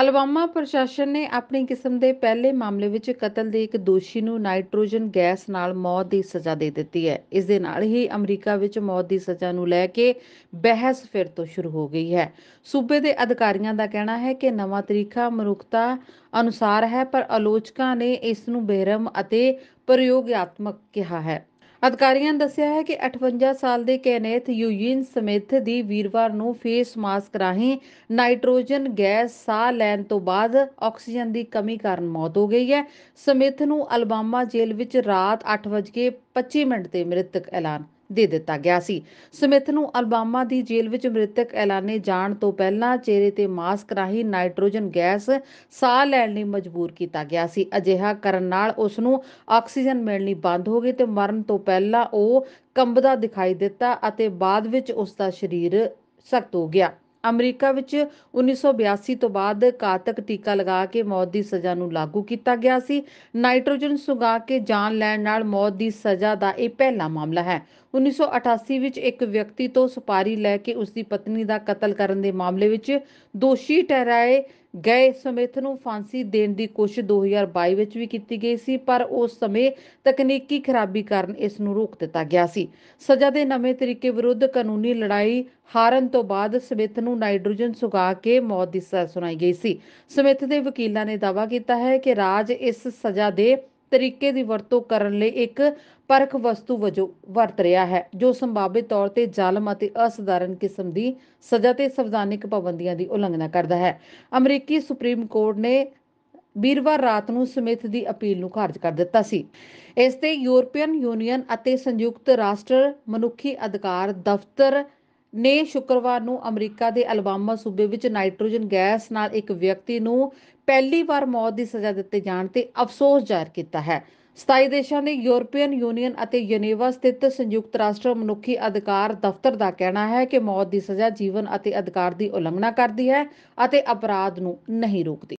Alabama ਪ੍ਰਸ਼ਾਸਨ ਨੇ ਆਪਣੀ ਕਿਸਮ ਦੇ ਪਹਿਲੇ ਮਾਮਲੇ ਵਿੱਚ ਕਤਲ ਦੇ ਇੱਕ ਦੋਸ਼ੀ ਨੂੰ ਨਾਈਟ੍ਰੋਜਨ ਗੈਸ ਨਾਲ ਮੌਤ ਦੀ ਸਜ਼ਾ ਦੇ ਦਿੱਤੀ ਹੈ ਇਸ ਦੇ ਨਾਲ ਹੀ ਅਮਰੀਕਾ ਵਿੱਚ ਮੌਤ ਦੀ ਸਜ਼ਾ ਨੂੰ ਲੈ ਕੇ ਬਹਿਸ ਫਿਰ ਤੋਂ ਸ਼ੁਰੂ ਹੋ ਗਈ ਹੈ ਸੂਬੇ ਦੇ ਅਧਿਕਾਰੀਆਂ ਦਾ ਕਹਿਣਾ ਹੈ ਕਿ ਨਵਾਂ ਤਰੀਕਾ ਮਨੁੱਖਤਾ ਅਨੁਸਾਰ ਹੈ ਪਰ ਆਲੋਚਕਾਂ ਨੇ ਇਸ ਨੂੰ ਬੇਰਮ ਅਤੇ ਪ੍ਰਯੋਗਾਤਮਕ ਕਿਹਾ ਹੈ ਅਧਿਕਾਰੀਆਂ ਨੇ ਦੱਸਿਆ ਹੈ ਕਿ 58 ਸਾਲ ਦੇ ਕੈਨੇਥ ਯੂਜਿਨ ਸਮਿਥ ਦੀ ਵੀਰਵਾਰ ਨੂੰ ਫੇਸ ਮਾਸਕ ਰਾਹੀਂ ਨਾਈਟ੍ਰੋਜਨ ਗੈਸ ਸਾਹ ਲੈਣ ਤੋਂ ਬਾਅਦ ਆਕਸੀਜਨ ਦੀ ਕਮੀ ਕਾਰਨ ਮੌਤ ਹੋ ਗਈ ਹੈ ਸਮਿਥ ਨੂੰ ਅਲਬਾਮਾ ਜੇਲ੍ਹ ਵਿੱਚ ਰਾਤ 8:25 ਮਿੰਟ ਤੇ ਮ੍ਰਿਤਕ ਐਲਾਨ ਦੇ ਦਿੱਤਾ ਗਿਆ ਸੀ ਸਮਿਥ ਨੂੰ ਅਲਬਾਮਾ ਦੀ ਜੇਲ੍ਹ ਵਿੱਚ ਮ੍ਰਿਤਕ ਐਲਾਨੇ ਜਾਣ ਤੋਂ ਪਹਿਲਾਂ ਚਿਹਰੇ ਤੇ ਮਾਸਕ ਰਾਹੀਂ ਨਾਈਟ੍ਰੋਜਨ ਗੈਸ ਸਾਹ ਲੈਣ ਲਈ ਮਜਬੂਰ ਕੀਤਾ ਗਿਆ ਸੀ ਅਜਿਹਾ ਕਰਨ ਨਾਲ ਉਸ ਨੂੰ ਆਕਸੀਜਨ ਮਿਲਣੀ ਬੰਦ ਹੋ ਗਈ ਤੇ ਮਰਨ ਤੋਂ ਪਹਿਲਾਂ ਉਹ ਕੰਬਦਾ ਦਿਖਾਈ ਦਿੱਤਾ ਅਤੇ ਬਾਅਦ ਵਿੱਚ ਉਸ ਦਾ ਸਰੀਰ ਸਖਤ ਹੋ ਗਿਆ ਅਮਰੀਕਾ ਵਿੱਚ 1982 ਤੋਂ ਬਾਅਦ ਕਾਤਕ ਟੀਕਾ ਲਗਾ ਕੇ ਮੌਤ ਦੀ ਸਜ਼ਾ ਨੂੰ ਲਾਗੂ ਕੀਤਾ ਗਿਆ ਸੀ ਨਾਈਟ੍ਰੋਜਨ ਸੁਗਾ ਕੇ ਜਾਨ ਲੈਣ ਨਾਲ ਮੌਤ ਦੀ ਸਜ਼ਾ ਦਾ ਇਹ ਪਹਿਲਾ ਮਾਮਲਾ ਹੈ 1988 ਵਿੱਚ ਇੱਕ ਵਿਅਕਤੀ ਤੋਂ ਸੁਪਾਰੀ ਲੈ ਕੇ ਉਸ ਦੀ ਪਤਨੀ ਦਾ ਕਤਲ ਕਰਨ ਦੇ ਮਾਮਲੇ ਵਿੱਚ ਦੋਸ਼ੀ ਠਹਿਰਾਏ ਗਏ ਸਮਿਤ ਨੂੰ ਫਾਂਸੀ ਦੇਣ ਦੀ ਕੋਸ਼ਿਸ਼ 2022 ਵਿੱਚ ਵੀ ਕੀਤੀ ਗਈ ਸੀ ਪਰ ਉਸ ਸਮੇਂ ਤਕਨੀਕੀ ਖਰਾਬੀ ਕਾਰਨ ਇਸ ਨੂੰ ਰੋਕ ਦਿੱਤਾ ਗਿਆ ਸੀ ਸਜ਼ਾ ਦੇ ਨਵੇਂ ਤਰੀਕੇ ਵਿਰੁੱਧ ਕਾਨੂੰਨੀ ਲੜਾਈ ਹਾਰਨ ਤੋਂ ਬਾਅਦ ਸਮਿਤ ਨੂੰ ਨਾਈਟ੍ਰੋਜਨ ਸੁਗਾ ਕੇ ਮੌਤ ਦੀ ਸਜ਼ਾ ਸੁਣਾਈ ਗਈ ਸੀ ਸਮਿਤ ਦੇ ਵਕੀਲਾਂ ਨੇ ਦਾਵਾ ਕੀਤਾ ਹੈ ਕਿ ਰਾਜ ਇਸ ਸਜ਼ਾ ਦੇ ਤਰੀਕੇ ਦੀ ਵਰਤੋਂ ਕਰਨ ਲਈ ਇੱਕ ਪਰਖ ਵਸਤੂ ਵਜੋਂ ਵਰਤ ਰਿਹਾ ਹੈ ਜੋ ਸੰਭਾਵਿਤ ਤੌਰ ਤੇ ਜ਼ਾਲਮ ਅਤੇ ਅਸਧਾਰਨ ਕਿਸਮ ਦੀ ਸਜ਼ਾ ਤੇ ਸੰਵਿਧਾਨਿਕ ਪਾਬੰਦੀਆਂ ਦੀ ਉਲੰਘਣਾ ਕਰਦਾ ਹੈ ਅਮਰੀਕੀ ਸੁਪਰੀਮ ਕੋਰਟ ਨੇ ਵੀਰਵਾਰ ਰਾਤ ਨੂੰ ਸਮਿਥ ਦੀ ਅਪੀਲ ਨੂੰ ਖਾਰਜ ਕਰ ਦਿੱਤਾ ਸੀ ਇਸ ਤੇ ਯੂਰਪੀਅਨ ਯੂਨੀਅਨ ਅਤੇ ਸੰਯੁਕਤ ਰਾਸ਼ਟਰ ਮਨੁੱਖੀ ਅਧਿਕਾਰ ਦਫ਼ਤਰ ਨੇ ਸ਼ੁੱਕਰਵਾਰ ਨੂੰ ਅਮਰੀਕਾ ਦੇ ਅਲਬਾਮਾ ਸੂਬੇ ਵਿੱਚ ਨਾਈਟ੍ਰੋਜਨ ਗੈਸ ਨਾਲ ਇੱਕ ਵਿਅਕਤੀ ਨੂੰ ਪਹਿਲੀ ਵਾਰ ਮੌਤ ਦੀ ਸਜ਼ਾ ਦਿੱਤੇ ਜਾਣ ਤੇ ਅਫਸੋਸ ਜ਼ਾਹਰ ਕੀਤਾ ਹੈ 27 ਦੇਸ਼ਾਂ ਨੇ ਯੂਰਪੀਅਨ ਯੂਨੀਅਨ ਅਤੇ ਜਨੇਵਾ ਸਥਿਤ ਸੰਯੁਕਤ ਰਾਸ਼ਟਰ ਮਨੁੱਖੀ ਅਧਿਕਾਰ ਦਫ਼ਤਰ ਦਾ ਕਹਿਣਾ ਹੈ ਕਿ ਮੌਤ ਦੀ ਸਜ਼ਾ ਜੀਵਨ ਅਤੇ ਅਧਿਕਾਰ ਦੀ ਉਲੰਘਣਾ ਕਰਦੀ ਹੈ ਅਤੇ ਅਪਰਾਧ ਨੂੰ ਨਹੀਂ ਰੋਕਦੀ